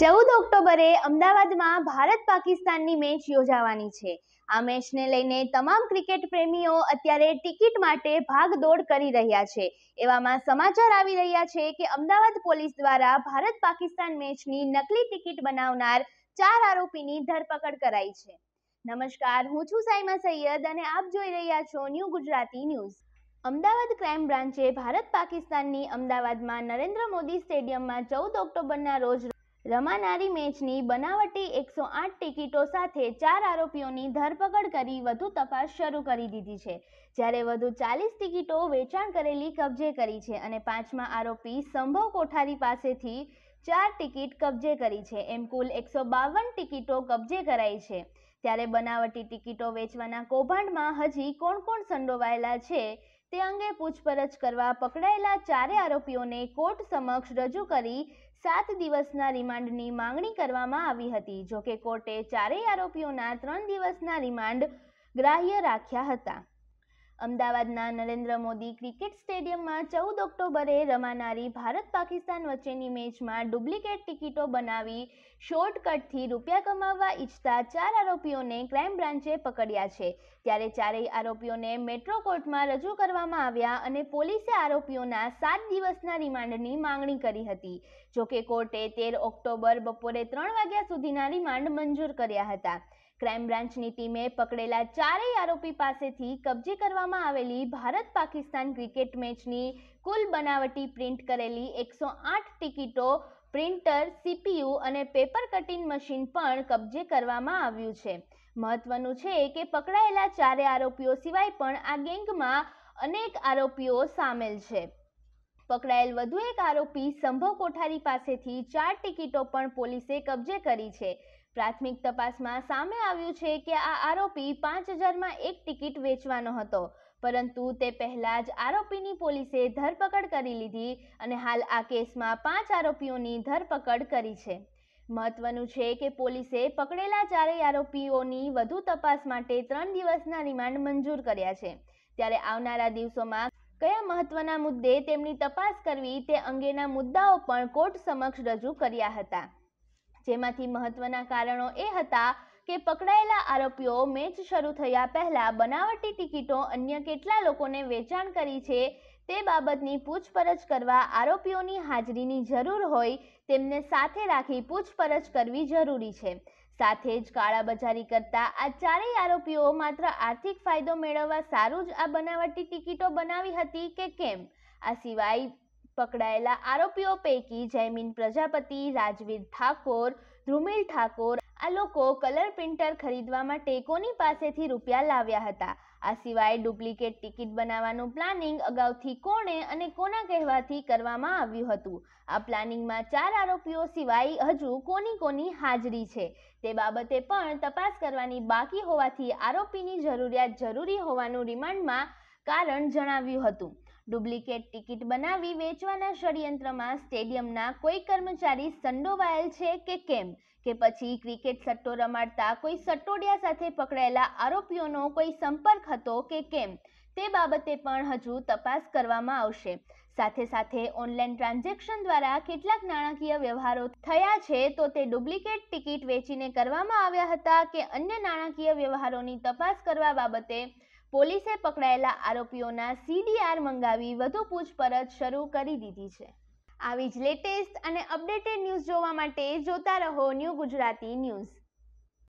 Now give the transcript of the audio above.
ચૌદ ઓક્ટોબરે અમદાવાદમાં ભારત પાકિસ્તાનની મેચ યોજાવાની છે આ મેચને લઈને તમામ ક્રિકેટ પ્રેમીઓ અત્યારે ટિકિટ માટે ભાગદોડ કરી રહ્યા છે એવામાં સમાચાર આવી રહ્યા છે કે અમદાવાદ પોલીસ દ્વારા ભારત પાકિસ્તાન મેચની નકલી ટિકિટ બનાવનાર ચાર આરોપીની ધરપકડ કરાઈ છે નમસ્કાર હું છું સાઈમા સૈયદ અને આપ જોઈ રહ્યા છો new Gujarati news Ahmedabad crime બ્રાન્ચે ભારત પાકિસ્તાનની અમદાવાદમાં નરેન્દ્ર મોદી સ્ટેડિયમમાં ચૌદ ઓક્ટોબરના રોજ રમાનારી મેચની બનાવટી એકસો આઠ ટિકિટો સાથે ચાર આરોપીઓની ધરપકડ કરી વધુ તપાસ શરૂ કરી દીધી છે જ્યારે વધુ ચાલીસ ટિકિટો વેચાણ કરેલી કબજે કરી છે અને પાંચમા આરોપી સંભવ કોઠારી પાસેથી ચાર ટિકિટ કબજે કરી છે એમ કુલ એકસો બાવન ટિકિટો કબજે કરાઈ છે ત્યારે બનાવટી ટિકિટો વેચવાના કૌભાંડમાં હજી કોણ કોણ સંડોવાયેલા છે તે અંગે પૂછપરછ કરવા પકડાયેલા ચારે આરોપીઓને કોર્ટ સમક્ષ રજૂ કરી સાત દિવસના રિમાન્ડની માંગણી કરવામાં આવી હતી જોકે કોર્ટે ચારેય આરોપીઓના ત્રણ દિવસના રિમાન્ડ ગ્રાહ્ય રાખ્યા હતા અમદાવાદના નરેન્દ્ર મોદી ક્રિકેટ સ્ટેડિયમમાં ચૌદ ઓક્ટોબરે રમાનારી ભારત પાકિસ્તાન વચ્ચેની મેચમાં ડુપ્લિકેટ ટિકિટો બનાવી શોર્ટકટથી રૂપિયા કમાવવા ઈચ્છતા ચાર આરોપીઓને ક્રાઇમ બ્રાન્ચે પકડ્યા છે ત્યારે ચારેય આરોપીઓને મેટ્રો કોર્ટમાં રજૂ કરવામાં આવ્યા અને પોલીસે આરોપીઓના સાત દિવસના રિમાન્ડની માંગણી કરી હતી જોકે કોર્ટે તેર ઓક્ટોબર બપોરે ત્રણ વાગ્યા સુધીના રિમાન્ડ મંજૂર કર્યા હતા ક્રાઇમ બ્રાન્ચની ટીમે પકડેલા ચારેય આરોપી પાસેથી કબજે કરવામાં આવેલી ભારત પાકિસ્તાન ક્રિકેટ મેચની કુલ બનાવટી પ્રિન્ટ કરેલી એકસો આઠ ટિકિટો પ્રિન્ટર સીપીયુ અને પેપર કટિંગ મશીન પણ કબજે કરવામાં આવ્યું છે મહત્વનું છે કે પકડાયેલા ચારે આરોપીઓ સિવાય પણ આ ગેંગમાં અનેક આરોપીઓ સામેલ છે પકડાયેલ વધુ એક આરોપી સંભવ કોઠારી પાસેથી ચાર ટિકિટો પણ પોલીસે કબજે કરી છે પ્રાથમિક તપાસમાં સામે આવ્યું છે કે આ આરોપી પાંચ હજારમાં એક ટિકિટ વેચવાનો હતો પરંતુ તે પહેલાં જ આરોપીની પોલીસે ધરપકડ કરી લીધી અને હાલ આ કેસમાં પાંચ આરોપીઓની ધરપકડ કરી છે મહત્વનું છે કે પોલીસે પકડેલા ચારેય આરોપીઓની વધુ તપાસ માટે ત્રણ દિવસના રિમાન્ડ મંજૂર કર્યા છે ત્યારે આવનારા દિવસોમાં કયા મહત્વના મુદ્દે તેમની તપાસ કરવી તે અંગેના મુદ્દાઓ પણ કોર્ટ સમક્ષ રજૂ કર્યા હતા જેમાંથી મહત્વના કારણો એ હતા કે પકડાયેલા આરોપીઓ મેચ શરૂ થયા પહેલા બનાવટી ટિકિટો અન્ય કેટલા લોકોને વેચાણ કરી છે તે બાબતની પૂછપરછ કરવા આરોપીઓની હાજરીની જરૂર હોય તેમને સાથે રાખી પૂછપરછ કરવી જરૂરી છે સાથે જ કાળાબજારી કરતા આ ચારેય આરોપીઓ માત્ર આર્થિક ફાયદો મેળવવા સારું જ આ બનાવટી ટિકિટો બનાવી હતી કે કેમ આ સિવાય પકડાયેલા આરોપીઓ પૈકી જયમીન પ્રજાપતિ રાજવીર ઠાકોર ધ્રુમિલ ઠાકોર આ લોકો કલર પ્રિન્ટર ખરીદવા માટે કોની પાસેથી રૂપિયા લાવ્યા હતા આ સિવાય ડુપ્લિકેટ ટિકિટ બનાવવાનું પ્લાનિંગ અગાઉથી કોણે અને કોના કહેવાથી કરવામાં આવ્યું હતું આ પ્લાનિંગમાં ચાર આરોપીઓ સિવાય હજુ કોની કોની હાજરી છે તે બાબતે પણ તપાસ કરવાની બાકી હોવાથી આરોપીની જરૂરિયાત જરૂરી હોવાનું રિમાન્ડમાં કારણ જણાવ્યું હતું ડુપ્લિકેટ ટિકિટ બનાવી વેચવાના ષડયંત્રમાં સ્ટેડિયમના કોઈ કર્મચારી સંડોવાયેલ છે કે કેમ કે પછી ક્રિકેટ સટ્ટો રમાડતા કોઈ સટ્ટોડિયા સાથે પકડાયેલા આરોપીઓનો કોઈ સંપર્ક હતો કે કેમ તે બાબતે પણ હજુ તપાસ કરવામાં આવશે સાથે સાથે ઓનલાઈન ટ્રાન્ઝેક્શન દ્વારા કેટલાક નાણાકીય વ્યવહારો થયા છે તો તે ડુપ્લિકેટ ટિકિટ વેચીને કરવામાં આવ્યા હતા કે અન્ય નાણાકીય વ્યવહારોની તપાસ કરવા બાબતે પોલીસે પકડાયેલા આરોપીઓના સીડીઆર મંગાવી વધુ પૂછપરછ શરૂ કરી દીધી છે આવી જ લેટેસ્ટ અને અપડેટેડ ન્યૂઝ જોવા માટે જોતા રહો ન્યૂ ગુજરાતી ન્યૂઝ